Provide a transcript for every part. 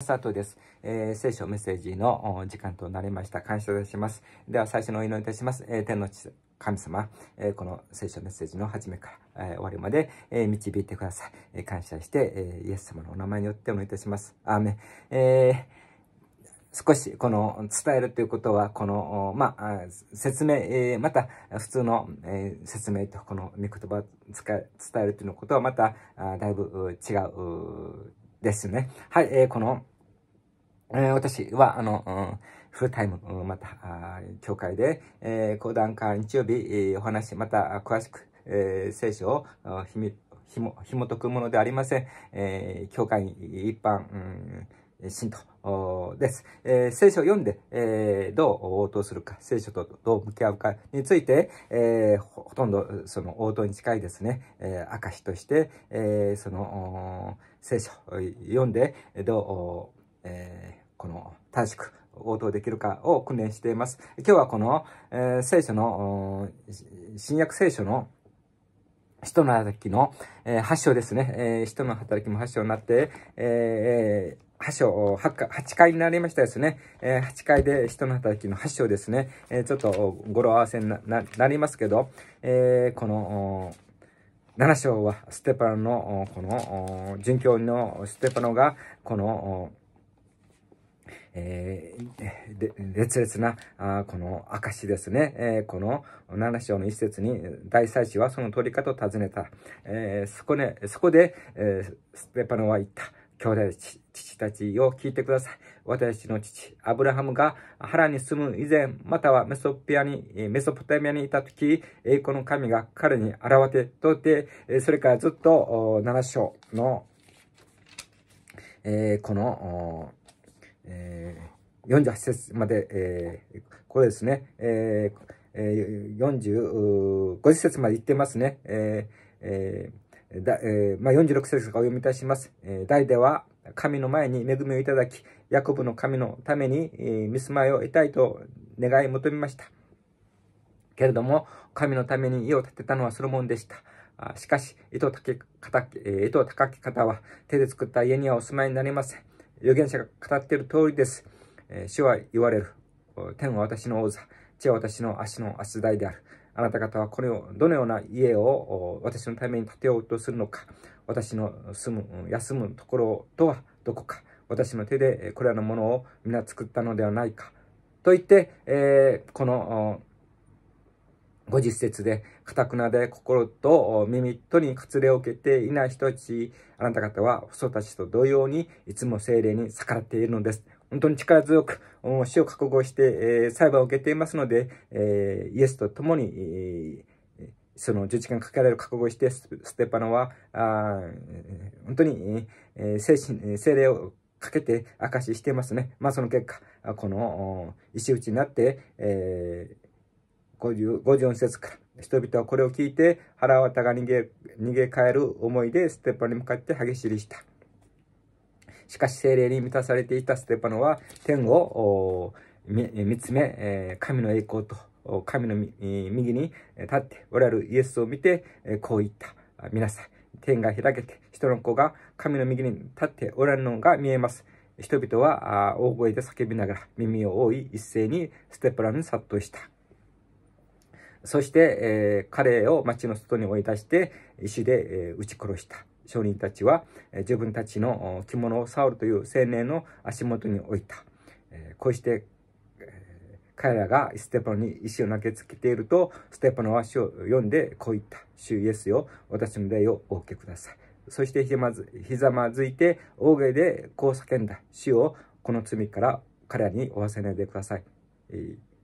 スタートです、えー、聖書メッセージの時間となりました。感謝いたします。では最初のお祈りいたします。えー、天の神様、えー、この聖書メッセージの始めから、えー、終わりまで、えー、導いてください。えー、感謝して、えー、イエス様のお名前によってお祈りいたします。アーメン。えー少しこの伝えるということはこのまあ説明、また普通の、説明とこの御言葉を伝えるということはまただいぶ違うですね。はい、このえ私は、あの、うん、フルタイム、うん、また、あ教会で、えー、講談会日曜日、えー、お話、また、詳しく、えー、聖書を、ひみ、ひも、ひもとくものでありません。えー、教会一般、うん、信徒です、えー、聖書を読んで、えー、どう応答するか、聖書とどう向き合うかについて、えー、ほとんどその応答に近いですね、えー、証として、えー、その聖書を読んで、どう、えーこの短縮、応答できるかを訓練しています。今日はこの、えー、聖書の、新約聖書の人の働きの、えー、章ですね。えー、人の働きも発章になって、えー8章8、回になりましたですね。8回で人の働きの8章ですね。ちょっと語呂合わせになりますけど、この、7章はステパノの、この、殉教のステパノが、この、えー、で烈烈なあこの証ですね、えー、この7章の一節に大祭司はその通り方を尋ねた、えー、そこね、そこで、えー、ステパノは言った兄弟父たちを聞いてください私の父アブラハムが腹に住む以前またはメソピアにメソポタミアにいた時栄光の神が彼に現れてとてそれからずっと7章の、えー、このえー、48節まで、えー、これですね、えーえー、45節までいってますね。えーえだえーまあ、46節からお読みいたします。えー、では神の前に恵みをいただき、ヤコブの神のために、えー、見住まいを得たいと願い求めました。けれども、神のために家を建てたのはソロモンでした。しかし、糸高たけ、たかき方は手で作った家にはお住まいになりません。預言者が語っている通りです。えー、主は言われる。天は私の王座。地は私の足の足台である。あなた方はこれをどのような家を私のために建てようとするのか。私の住む、休むところとはどこか。私の手でこれらのものを皆作ったのではないか。と言って、えー、この50節で、かたくなで心と耳とに割れを受けていない人たち、あなた方は人たちと同様にいつも精霊に逆らっているのです。本当に力強く死を覚悟して、えー、裁判を受けていますので、えー、イエスと共に、えー、その十字架にかけられる覚悟をしてステパノはあ本当に、えー、精神精霊をかけて証ししていますね。まあその結果この石打ちになって、えー、54節から人々はこれを聞いて腹渡が逃げ、逃げ帰る思いでステパノに向かって激しりした。しかし精霊に満たされていたステパノは天を見つめ、え神の栄光と神の右に立っておられるイエスを見てこう言った。皆さん、天が開けて人の子が神の右に立っておられるのが見えます。人々は大声で叫びながら耳を覆い一斉にステパノに殺到した。そして、えー、彼を町の外に追い出して石で、えー、撃ち殺した商人たちは、えー、自分たちの着物をサウルという青年の足元に置いた、えこうして、え彼らがステパノに石を投げつけているとステパノは足を読んでこう言った「主イエスよ私の霊をお受けください」そしてひまずひざまずいて大声でこう叫んだ「主をこの罪から彼らに負わせないでください」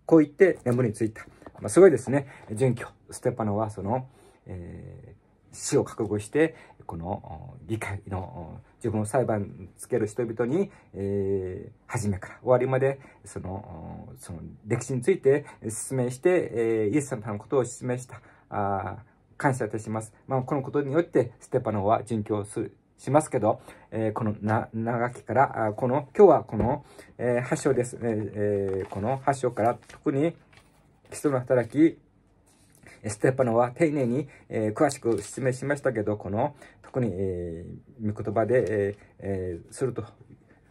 こう言って眠りについた。まあ、すごいですね。準拠。ステパノはその、えー、死を覚悟して、この議会の自分を裁判つける人々に、えー、初めから終わりまでそのその歴史について説明して、えー、イエス様のことを説明したあ感謝いたします、まあ、このことによってステパノは殉教するしますけど、えー、このな長きから、あこの、今日はこの、えー、8章です、ね、えー、この8章から特に、基礎の働き、ステパノは丁寧に、えー、詳しく説明しましたけど、この、特に、えー、御言葉で、えーえー、すると、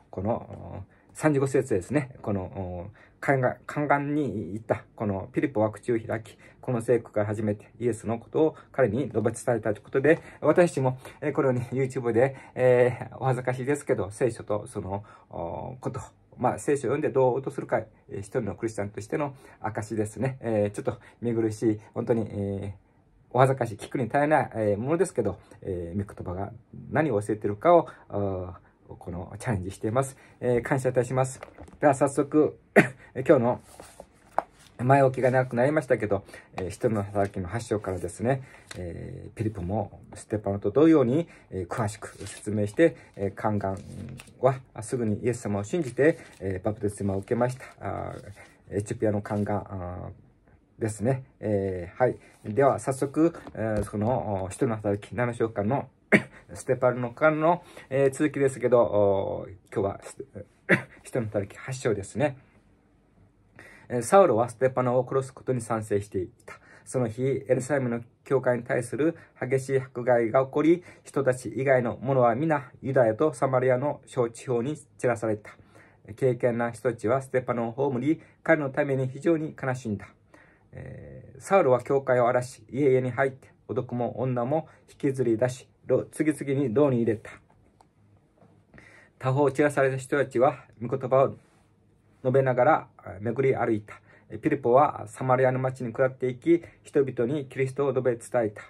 この、35節ですね、この、宦官に言った、このピリポは口を開き、この聖句から始めてイエスのことを彼に述べ伝えたということで、私も、これをね、YouTube で、えー、お恥ずかしいですけど、聖書とその、こと、まあ、聖書を読んでどうとするか、一人のクリスチャンとしての証ですね。えー、ちょっと見苦しい、本当に、えーお恥ずかしい、聞くに耐えない、ものですけど、えー、御言葉が何を教えてるかを、このチャレンジしています。えー、感謝いたします。では早速今日の前置きが長くなりましたけど、えー、人の働きの発祥からですね、えー、ピリポもステパノと同様に、えー、詳しく説明して、えー、宦官はすぐにイエス様を信じて、えー、バプテスマを受けました。あエチオピアの宦官ですね。えー、はい。では早速、えー、その人の働き7章間の ステパルの間の、えー、続きですけど、今日は、人の働き8章ですね。サウロはステパノを殺すことに賛成していた。その日、エルサレムの教会に対する激しい迫害が起こり、人たち以外の者は皆ユダヤとサマリアの小地方に散らされた。敬虔な人たちはステパノを葬り、彼のために非常に悲しんだ。えー、サウルは教会を荒らし、家々に入って、男も女も引きずり出し、次々に銅に入れた。他方、散らされた人たちは、御言葉を述べながら巡り歩いた。ピリポはサマリアの町に下っていき、人々にキリストを述べ伝えた。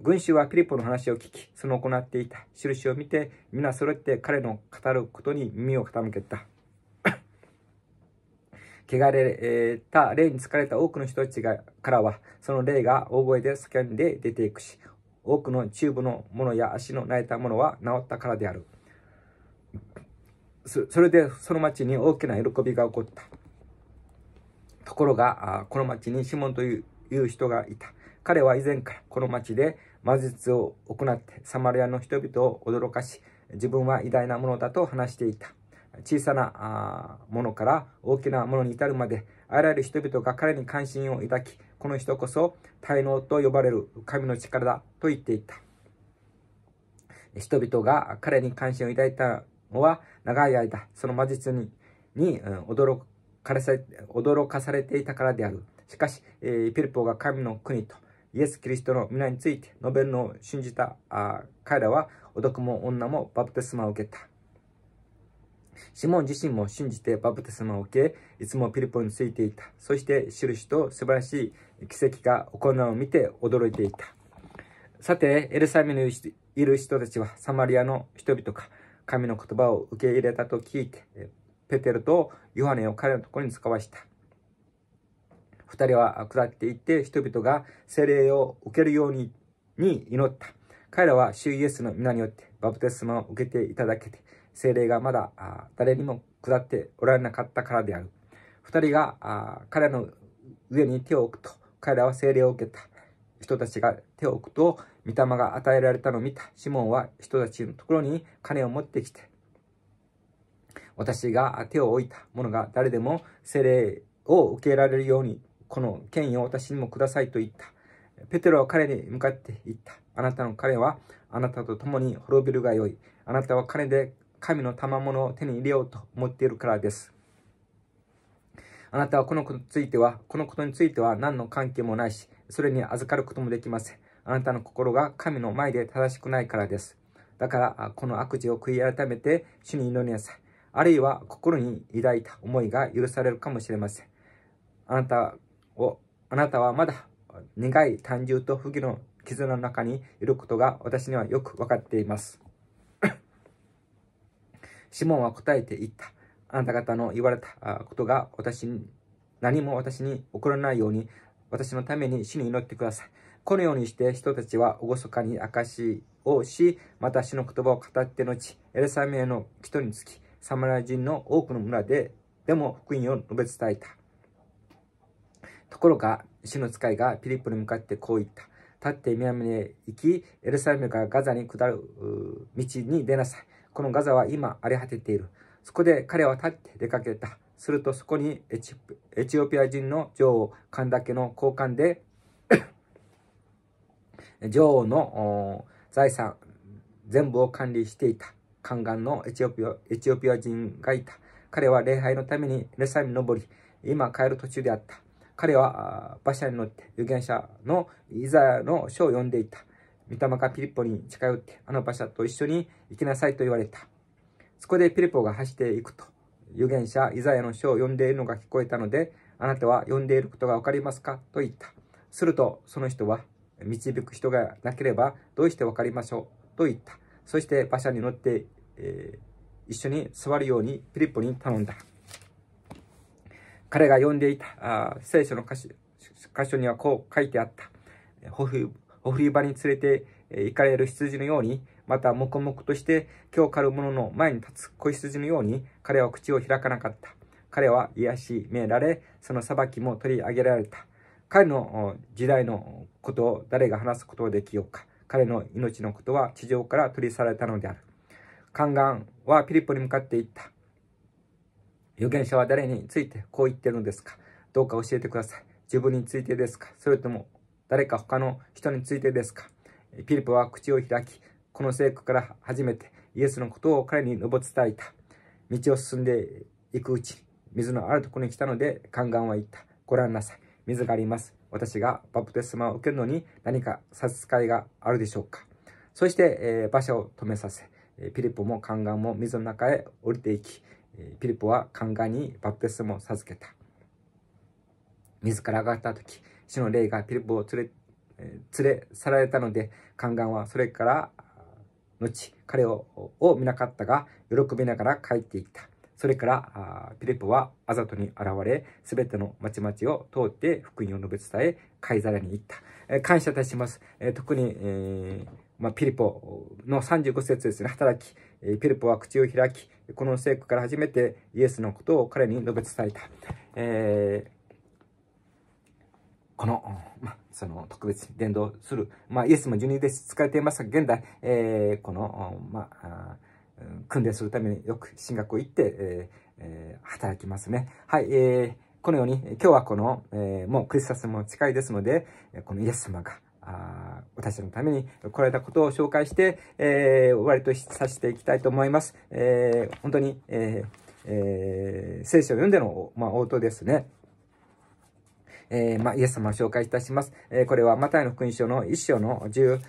群衆はピリポの話を聞き、その行っていた印を見て、皆揃って彼の語ることに耳を傾けた。汚れた霊に疲れた多くの人たちがからは、その霊が大声で叫んで出ていくし、多くのチューブのものや足の泣いたものは治ったからである。それでその町に大きな喜びが起こった。ところが、この町にシモンという人がいた。彼は以前からこの町で魔術を行ってサマリアの人々を驚かし、自分は偉大なものだと話していた。小さなものから大きなものに至るまで、あらゆる人々が彼に関心を抱き、この人こそ滞納と呼ばれる神の力だと言っていた。人々が彼に関心を抱いたのは長い間、その魔術にに、驚かさ驚かされていたからである。しかし、えー、ピルポが神の国とイエス・キリストの皆について述べるのを信じたあ彼らは男も女もバプテスマを受けた。シモン自身も信じてバプテスマを受け、いつもピリポについていた。そして印と素晴らしい奇跡が行うのを見て驚いていた。さて、エルサレムにいる人たちはサマリアの人々が神の言葉を受け入れたと聞いて、ペテルとヨハネを彼のところに使わした。二人は下っていって人々が精霊を受けるようにに祈った。彼らは主イエスの皆によってバプテスマを受けていただけて、精霊がまだ誰にも下っておられなかったからである。二人が彼の上に手を置くと、彼らは精霊を受けた。人たちが手を置くと、御霊が与えられたのを見た。シモンは人たちのところに金を持ってきて、私が手を置いた者が誰でも精霊を受けられるように、この権威を私にもくださいと言った。ペテロは彼に向かって言った。あなたの彼はあなたと共に滅びるがよい。あなたは彼で神の賜物を手に入れようと思っているからです。あなたはこのことについては、このことについては何の関係もないし、それに預かることもできません。あなたの心が神の前で正しくないからです。だから、この悪事を悔い改めて主に祈りなさい。あるいは心に抱いた思いが許されるかもしれません。あなたを、あなたはまだ苦い単純と不義の傷の中にいることが私にはよく分かっています。シモンは答えて言った。あなた方の言われたことが私に、何も私に起こらないように、私のために死に祈ってください。このようにして人たちは厳かに証をし、また死の言葉を語って後、エルサメの人につき、サマラ人の多くの村で、でも福音を述べ伝えた。ところが、死の使いがピリップに向かってこう言った。立って南へ行き、エルサレムからガザに下る道に出なさい。このガザは今荒れ果てている。そこで彼は立って出かけた。するとそこにエチエチオピア人の女王、神だけ家の交換で女王 の財産全部を管理していた。宦官のエチオピアエチオピア人がいた。彼は礼拝のためにレサに登り、今帰る途中であった。彼は馬車に乗って預言者のイザヤの書を読んでいた。御霊がピリポに近寄って、あの馬車と一緒に行きなさいと言われた。そこでピリポが走っていくと、預言者イザヤの書を読んでいるのが聞こえたので、あなたは読んでいることがわかりますかと言った。すると、その人は、導く人がなければどうしてわかりましょうと言った。そして馬車に乗って、えー、一緒に座るようにピリポに頼んだ。彼が読んでいたあ聖書の箇所箇所にはこう書いてあった。お振り場に連れて行かれる羊のように、また黙々として今日狩る者の前に立つ子羊のように、彼は口を開かなかった。彼は癒しめられ、その裁きも取り上げられた。彼の時代のことを誰が話すことができようか。彼の命のことは地上から取り去られたのである。宦官はピリポに向かっていった。預言者は誰についてこう言ってるのですかどうか教えてください。自分についてですかそれとも誰か他の人についてですかピリポは口を開き、この聖句から初めてイエスのことを彼に上伝えた。道を進んでいくうち水のあるところに来たので、宦官は言った。ご覧なさい。水があります。私がバプテスマを受けるのに何か差し支えがあるでしょうか。そして、えー、馬車を止めさせ、ピリポも宦官も水の中へ降りていき、ピリポは宦官にバプテスマを授けた。水から上がった時、主の霊がピリポを連れ、えー、連れ去られたので、宦官はそれから、後、彼をを見なかったが、喜びながら帰っていった。それから、ピリポはあざとに現れ、すべての町々を通って福音を述べ伝え、ザ皿に行った。えー、感謝いたします。えー、特に、えーまあ、ピリポの35節ですね、働き、えー、ピリポは口を開き、この聖句から初めてイエスのことを彼に述べ伝えた。えーこの、ま、その特別に伝道する、まあ、イエスも十二弟子使われていますが、現代、えー、この、まあ、訓練するためによく進学を行って、ええー、働きますね。はい、えー、このように、今日はこの、えー、もうクリスマスも近いですので、このイエス様が、あ私のために来られたことを紹介して、えー、終わりとさせていきたいと思います。えー、本当に、えーえー、聖書を読んでの、まあ、応答ですね。えー、まあ、イエス様を紹介いたします。えー、これはマタイの福音書の1章の18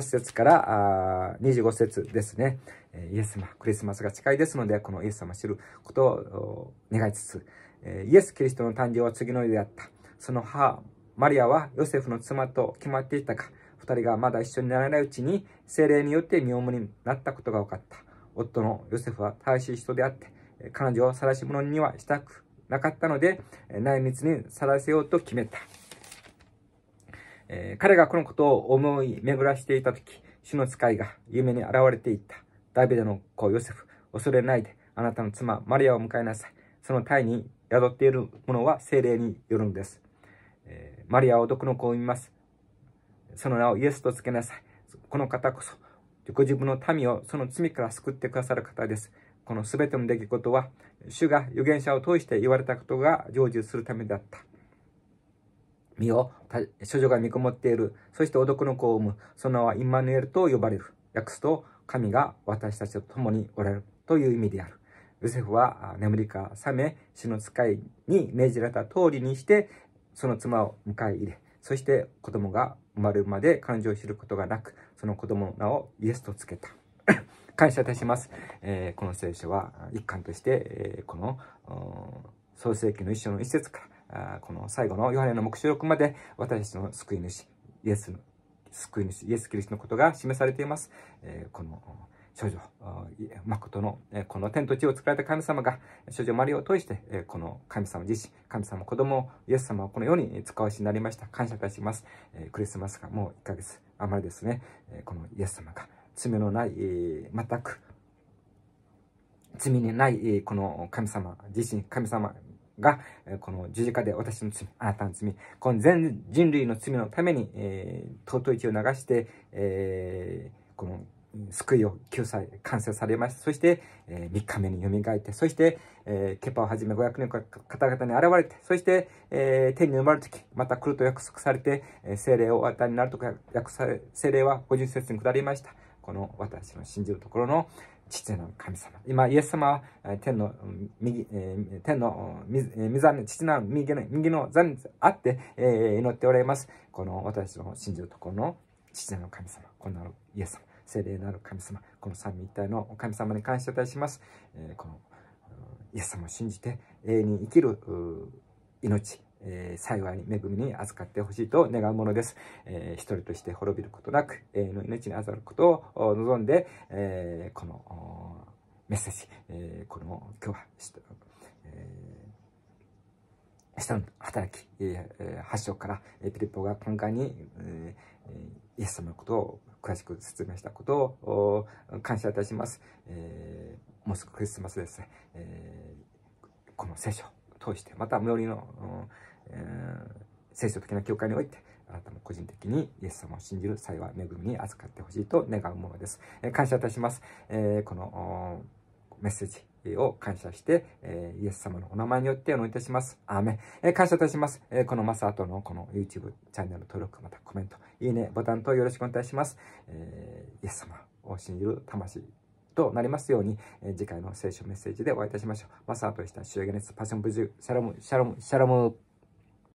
節からあ25節ですね。えイエス様、クリスマスが近いですので、このイエス様を知ることを願いつつ、えイエス・キリストの誕生は次の日であった。その母、マリアはヨセフの妻と決まっていたか、2人がまだ一緒にならないうちに、精霊によって身重になったことが分かった。夫のヨセフは大しい人であって、彼女を晒し者にはしたくなかったので、内密にさらせようと決めた。えー、彼がこのことを思い巡らしていたとき、主の使いが夢に現れていった。ダビデの子ヨセフ、恐れないで、あなたの妻マリアを迎えなさい。その体に宿っているものは精霊によるんです。えー、マリアは男の子を産みます。その名をイエスとつけなさい。この方こそ、ご自分の民をその罪から救ってくださる方です。この全ての出来事は、主が預言者を通して言われたことが成就するためだった。身を処女が見こもっている。そして男の子を産む。その名はインマヌエルと呼ばれる。訳すと、神が私たちと共におられるという意味である。ヨセフは眠りか覚め、死の使いに命じられた通りにして、その妻を迎え入れ、そして子供が生まれるまで感情を知ることがなく、その子供の名をイエスとつけた。感謝いたします。えー、この聖書は一貫として、えー、この創世記の一章の一節からあ、この最後のヨハネの目視録まで、私たちの救い主、イエスの、救い主、イエス・キリストのことが示されています。えー、この少女、誠の、この天と地を作られた神様が、少女マリオを通して、この神様自身、神様、子供、イエス様をこのように使わしになりました。感謝いたします。クリスマスがもう1ヶ月余りですね、このイエス様が、罪のない、えー、全く罪にない、えー、この神様自身、神様が、えー、この十字架で私の罪、あなたの罪、この全人類の罪のために、えー、尊い血を流して、えー、この救いを救済、完成されました。そして、えー、3日目によみがえって、そして、えー、ケパをはじめ500人の方々に現れて、そして、えー、天に生まれる時、また来ると約束されて、えー、精霊をお与えになるとか、約精霊は50節に下りました。この私の信じるところの父の神様。今、イエス様は天の右、天の右座の父の右の右の座にあって、え祈っておられます。この私の信じるところの父の神様。このイエス様。聖霊なる神様。この三位一体の神様に感謝いたします。えこのイエス様を信じて永遠に生きる命。えー、幸いに恵みに預かってほしいと願うものです。えー、一人として滅びることなく、永遠の命にあざることを望んで、えー、このメッセージ、えー、この今日は、えー人の働き、え発祥からえピリポが簡単にえイエス様のことを詳しく説明したことを感謝いたします。もうすぐクリスマスです。えこの聖書を通して、また無理のえ聖書的な教会において、あなたも個人的にイエス様を信じる幸い恵みに扱ってほしいと願うものです。えー、感謝いたします。えー、このメッセージ。を感謝して、えー、イエス様のお名前によってお祈りいたします。アーメン。えー、感謝いたします。えー、このマサートのこの YouTube チャンネル登録、またコメント、いいね、ボタンとよろしくお願いします。えイエス様を信じる魂となりますように、え次回の聖書メッセージでお会いいたしましょう。マサートでした。主演です。パッションブジュシャロム、シャロム、シャロム。